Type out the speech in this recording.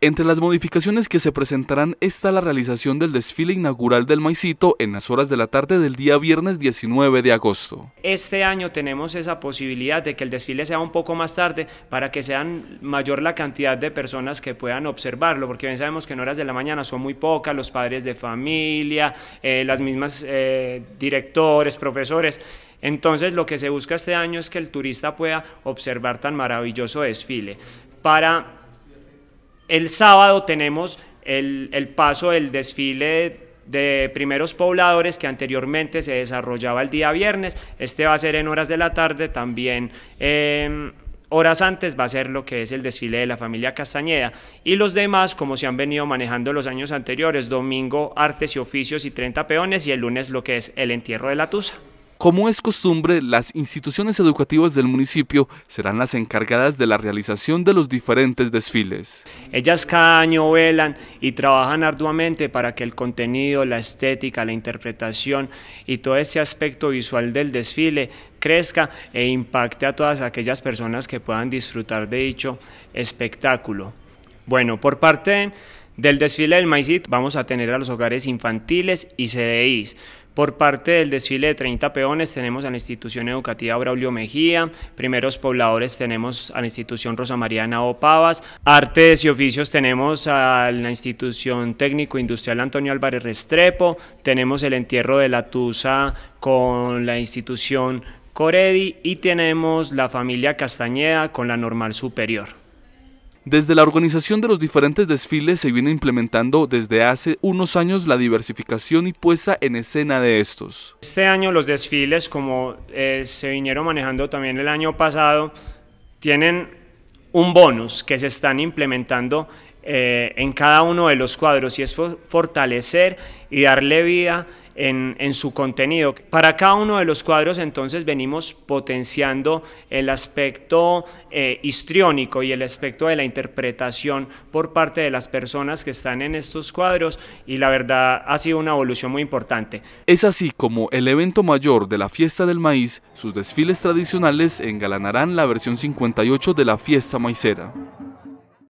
Entre las modificaciones que se presentarán está la realización del desfile inaugural del maicito en las horas de la tarde del día viernes 19 de agosto. Este año tenemos esa posibilidad de que el desfile sea un poco más tarde para que sean mayor la cantidad de personas que puedan observarlo, porque bien sabemos que en horas de la mañana son muy pocas, los padres de familia, eh, las mismas eh, directores, profesores. Entonces lo que se busca este año es que el turista pueda observar tan maravilloso desfile. Para el sábado tenemos el, el paso del desfile de primeros pobladores que anteriormente se desarrollaba el día viernes. Este va a ser en horas de la tarde también. Em, horas antes va a ser lo que es el desfile de la familia Castañeda y los demás como se han venido manejando los años anteriores, domingo artes y oficios y 30 peones y el lunes lo que es el entierro de la Tusa. Como es costumbre, las instituciones educativas del municipio serán las encargadas de la realización de los diferentes desfiles. Ellas cada año velan y trabajan arduamente para que el contenido, la estética, la interpretación y todo ese aspecto visual del desfile crezca e impacte a todas aquellas personas que puedan disfrutar de dicho espectáculo. Bueno, por parte del desfile del Maicit vamos a tener a los hogares infantiles y CDIs. Por parte del desfile de 30 peones tenemos a la institución educativa Braulio Mejía, primeros pobladores tenemos a la institución Rosa María Nao Pavas, artes y oficios tenemos a la institución técnico industrial Antonio Álvarez Restrepo, tenemos el entierro de la Tusa con la institución Coredi y tenemos la familia Castañeda con la normal superior. Desde la organización de los diferentes desfiles se viene implementando desde hace unos años la diversificación y puesta en escena de estos. Este año los desfiles, como eh, se vinieron manejando también el año pasado, tienen un bonus que se están implementando eh, en cada uno de los cuadros y es fortalecer y darle vida en, su contenido. Para cada uno de los cuadros entonces venimos potenciando el aspecto eh, histriónico y el aspecto de la interpretación por parte de las personas que están en estos cuadros y la verdad ha sido una evolución muy importante. Es así como el evento mayor de la Fiesta del Maíz, sus desfiles tradicionales engalanarán la versión 58 de la Fiesta Maicera.